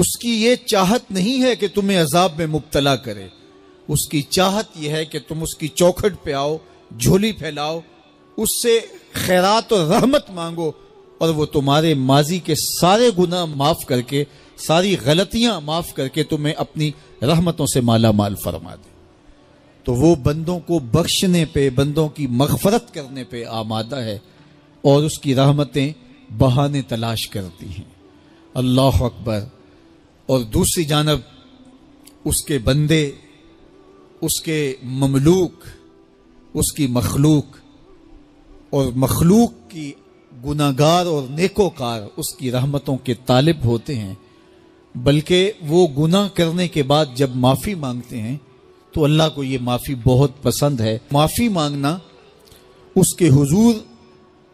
उसकी ये चाहत नहीं है कि तुम्हें अजाब में मुबतला करे उसकी चाहत यह है कि तुम उसकी चौखट पे आओ झोली फैलाओ उससे खैरात और रहमत मांगो और वो तुम्हारे माजी के सारे गुना माफ करके सारी गलतियां माफ करके तुम्हें अपनी रहमतों से माला माल फरमा दे तो वो बंदों को बख्शने पे बंदों की मगफरत करने पे आमादा है और उसकी रहमतें बहाने तलाश करती हैं अल्लाह अकबर और दूसरी जानब उसके बंदे उसके ममलूक उसकी मखलूक और मखलूक की गुनागार और नेकोकार उसकी रहमतों के तालिब होते हैं बल्कि वो गुनाह करने के बाद जब माफ़ी मांगते हैं तो अल्लाह को ये माफ़ी बहुत पसंद है माफ़ी मांगना उसके हुजूर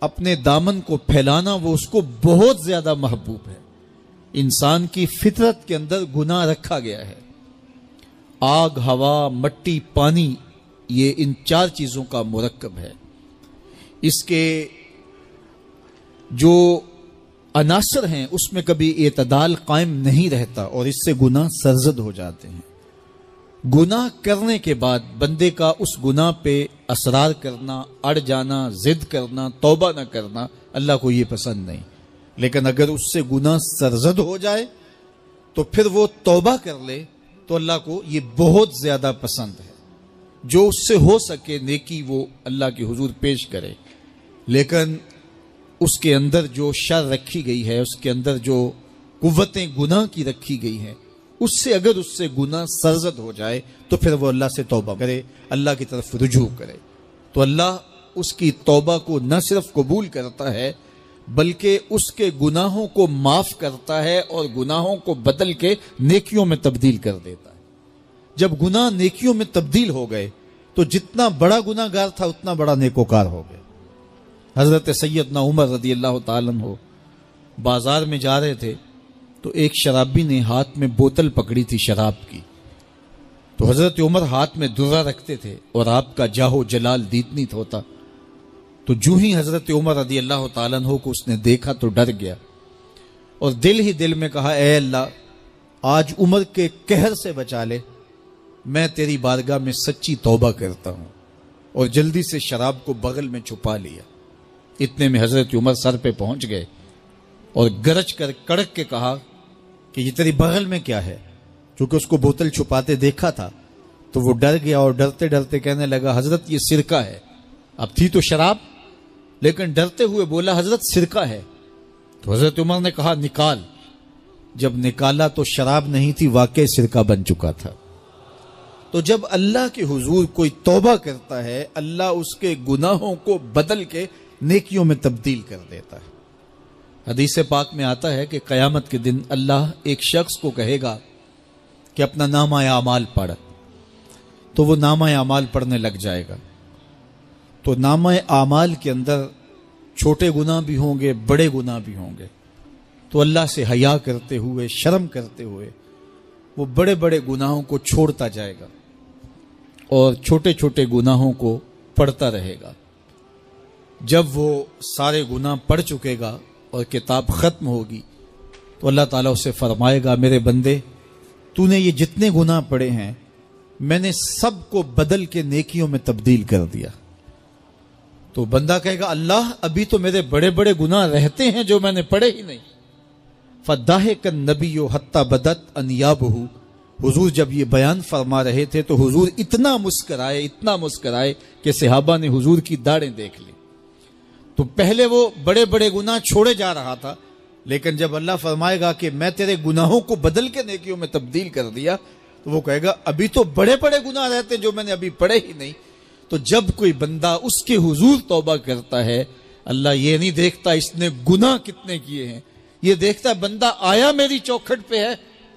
अपने दामन को फैलाना वो उसको बहुत ज़्यादा महबूब है इंसान की फितरत के अंदर गुना रखा गया है आग हवा मट्टी पानी ये इन चार चीज़ों का मुरक्कब है इसके जो अनासर हैं उसमें कभी एतदाल कायम नहीं रहता और इससे गुनाह सरजद हो जाते हैं गुनाह करने के बाद बंदे का उस गुनाह पे असरार करना अड़ जाना जिद करना तोबा न करना अल्लाह को ये पसंद नहीं लेकिन अगर उससे गुना सरजद हो जाए तो फिर वो तौबा कर ले तो अल्लाह को ये बहुत ज़्यादा पसंद है जो उससे हो सके नेकी वो अल्लाह के हजूर पेश करे लेकिन उसके अंदर जो शर रखी गई है उसके अंदर जो कुतें गुना की रखी गई हैं उससे अगर उससे गुना सरजद हो जाए तो फिर वो अल्लाह से तौबा करे अल्लाह की तरफ रुझू करे तो अल्लाह उसकी तौबा को न सिर्फ कबूल करता है बल्कि उसके गुनाहों को माफ करता है और गुनाहों को बदल के नेकियों में तब्दील कर देता है जब गुनाह नेकियों में तब्दील हो गए तो जितना बड़ा गुनागार था उतना बड़ा नेकोकार हो गया हजरत सैयद ना उमर रदी अल्लाह तन हो बाजार में जा रहे थे तो एक शराबी ने हाथ में बोतल पकड़ी थी शराब की तो हजरत उमर हाथ में दुर्रा रखते थे और आपका जाहो जलाल दीदनी होता तो जू ही हजरत उमर रदी अल्लाह हो को उसने देखा तो डर गया और दिल ही दिल में कहा ए अल्लाह आज उमर के कहर से बचा ले मैं तेरी बारगाह में सच्ची तोबा करता हूं और जल्दी से शराब को बगल में छुपा लिया इतने में हजरत उमर सर पे पहुंच गए और गरज कर कड़क के कहा कि ये तेरी बगल में क्या है क्योंकि उसको बोतल छुपाते देखा था तो वो डर गया और डरते डरते कहने लगा हजरत ये सिरका है अब थी तो शराब लेकिन डरते हुए बोला हजरत सिरका है तो हजरत उमर ने कहा निकाल जब निकाला तो शराब नहीं थी वाकई सिरका बन चुका था तो जब अल्लाह के हुजूर कोई तौबा करता है अल्लाह उसके गुनाहों को बदल के नेकियों में तब्दील कर देता है हदीस पाक में आता है कि कयामत के दिन अल्लाह एक शख्स को कहेगा कि अपना नामा अमाल पढ़ तो वो नामा अमाल पढ़ने लग जाएगा तो नाम आमाल के अंदर छोटे गुनाह भी होंगे बड़े गुना भी होंगे तो अल्लाह से हया करते हुए शर्म करते हुए वो बड़े बड़े गुनाहों को छोड़ता जाएगा और छोटे छोटे गुनाहों को पढ़ता रहेगा जब वो सारे गुनाह पढ़ चुकेगा और किताब ख़त्म होगी तो अल्लाह ताला उसे फरमाएगा मेरे बंदे तूने ये जितने गुनाह पढ़े हैं मैंने सबको बदल के नेकियों में तब्दील कर दिया तो बंदा कहेगा अल्लाह अभी तो मेरे बड़े बड़े गुनाह रहते हैं जो मैंने पढ़े ही नहीं फदाहे कन नबी हत्ता बदत अनयाब हुजूर जब ये बयान फरमा रहे थे तो हुजूर इतना मुस्कराए इतना मुस्कराए कि सिहाबा ने हुजूर की दाड़ें देख ली तो पहले वो बड़े बड़े गुनाह छोड़े जा रहा था लेकिन जब अल्लाह फरमाएगा कि मैं तेरे गुनाहों को बदल के नेकियों में तब्दील कर दिया तो वो कहेगा अभी तो बड़े बड़े गुनाह रहते हैं जो मैंने अभी पढ़े ही नहीं तो जब कोई बंदा उसके हुजूर तौबा करता है अल्लाह ये नहीं देखता इसने गुनाह कितने किए हैं ये देखता बंदा आया मेरी चौखट पे है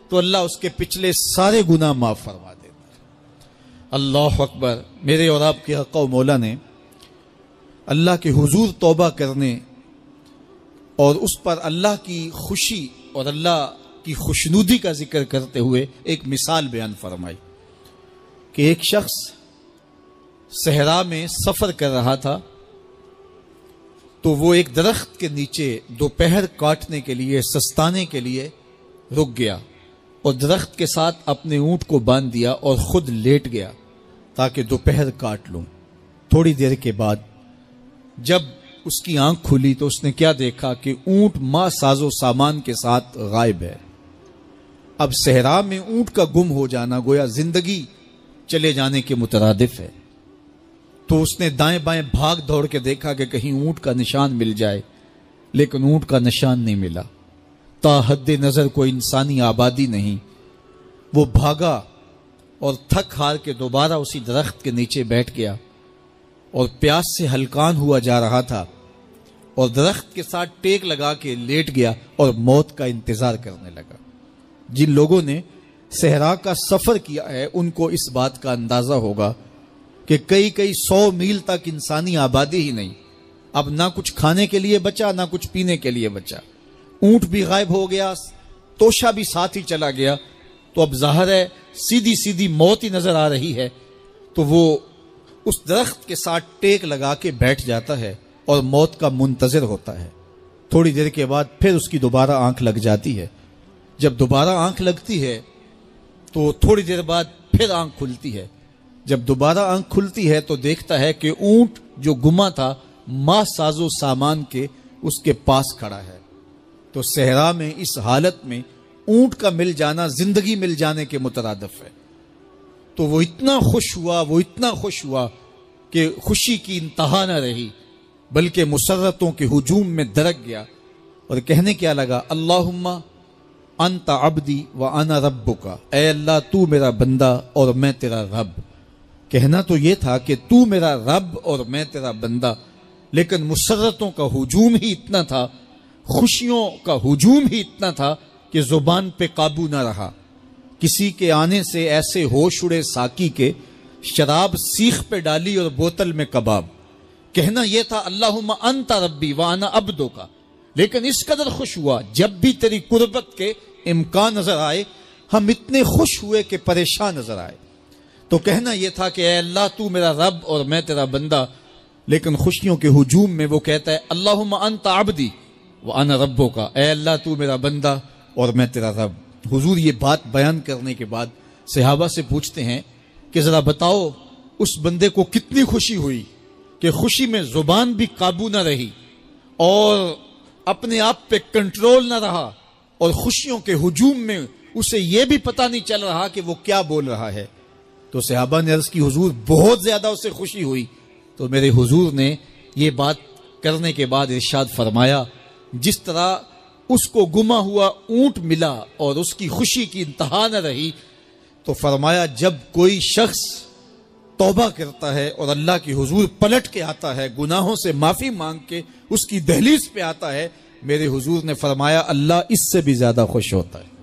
तो अल्लाह उसके पिछले सारे गुनाह माफ फरमा देता अल्लाह अकबर मेरे और आपके हक मौला ने अल्लाह के हुजूर तौबा करने और उस पर अल्लाह की खुशी और अल्लाह की खुशनुदी का जिक्र करते हुए एक मिसाल बयान फरमाई कि एक शख्स सहरा में सफ़र कर रहा था तो वो एक दरख्त के नीचे दोपहर काटने के लिए सस्ताने के लिए रुक गया और दरख्त के साथ अपने ऊंट को बांध दिया और ख़ुद लेट गया ताकि दोपहर काट लूं थोड़ी देर के बाद जब उसकी आंख खुली तो उसने क्या देखा कि ऊंट मां साजो सामान के साथ गायब है अब सहरा में ऊंट का गुम हो जाना गोया जिंदगी चले जाने के मुतरदफ है तो उसने दाएं बाएं भाग दौड़ के देखा कि कहीं ऊंट का निशान मिल जाए लेकिन ऊंट का निशान नहीं मिला ताहद नजर कोई इंसानी आबादी नहीं वो भागा और थक हार के दोबारा उसी दरख्त के नीचे बैठ गया और प्यास से हलकान हुआ जा रहा था और दरख्त के साथ टेक लगा के लेट गया और मौत का इंतजार करने लगा जिन लोगों ने सहरा का सफर किया है उनको इस बात का अंदाजा होगा कि कई कई सौ मील तक इंसानी आबादी ही नहीं अब ना कुछ खाने के लिए बचा ना कुछ पीने के लिए बचा ऊंट भी गायब हो गया तोशा भी साथ ही चला गया तो अब जाहिर है सीधी सीधी मौत ही नजर आ रही है तो वो उस दरख्त के साथ टेक लगा के बैठ जाता है और मौत का मुंतजर होता है थोड़ी देर के बाद फिर उसकी दोबारा आंख लग जाती है जब दोबारा आंख लगती है तो थोड़ी देर बाद फिर आंख खुलती है जब दोबारा आंख खुलती है तो देखता है कि ऊंट जो गुमा था मा साजो सामान के उसके पास खड़ा है तो सहरा में इस हालत में ऊंट का मिल जाना जिंदगी मिल जाने के मुतरदफ है तो वो इतना खुश हुआ वो इतना खुश हुआ कि खुशी की इंतहा न रही बल्कि मुसरतों के हजूम में दरक गया और कहने क्या लगा अल्लाह अंत अबदी व अना रब का ए अल्लाह तू मेरा बंदा और मैं तेरा रब कहना तो यह था कि तू मेरा रब और मैं तेरा बंदा लेकिन मुसरतों का हजूम ही इतना था खुशियों का हजूम ही इतना था कि जुबान पे काबू ना रहा किसी के आने से ऐसे होश उड़े साकी के शराब सीख पे डाली और बोतल में कबाब कहना यह था अल्लाह अंता आना वाना दो का लेकिन इस कदर खुश हुआ जब भी तेरी कुर्बत के इम्कान नजर आए हम इतने खुश हुए कि परेशान नजर आए तो कहना यह था कि अल्लाह तू मेरा रब और मैं तेरा बंदा लेकिन खुशियों के हजूम में वो कहता है अल्लाह अंत आबदी व अन रबो का अल्लाह तू मेरा बंदा और मैं तेरा रब हुजूर ये बात बयान करने के बाद सहाबा से पूछते हैं कि ज़रा बताओ उस बंदे को कितनी खुशी हुई कि खुशी में ज़ुबान भी काबू ना रही और अपने आप पे कंट्रोल ना रहा और खुशियों के हजूम में उसे यह भी पता नहीं चल रहा कि वो क्या बोल रहा है तो सहाबा ने अर्ज की हुजूर बहुत ज़्यादा उससे खुशी हुई तो मेरे हुजूर ने यह बात करने के बाद इर्शाद फरमाया जिस तरह उसको गुमा हुआ ऊंट मिला और उसकी खुशी की इंतहा न रही तो फरमाया जब कोई शख्स तोबा करता है और अल्लाह की हुजूर पलट के आता है गुनाहों से माफ़ी मांग के उसकी दहलीज पे आता है मेरे हुजूर ने फरमाया अल्लाह इससे भी ज़्यादा खुश होता है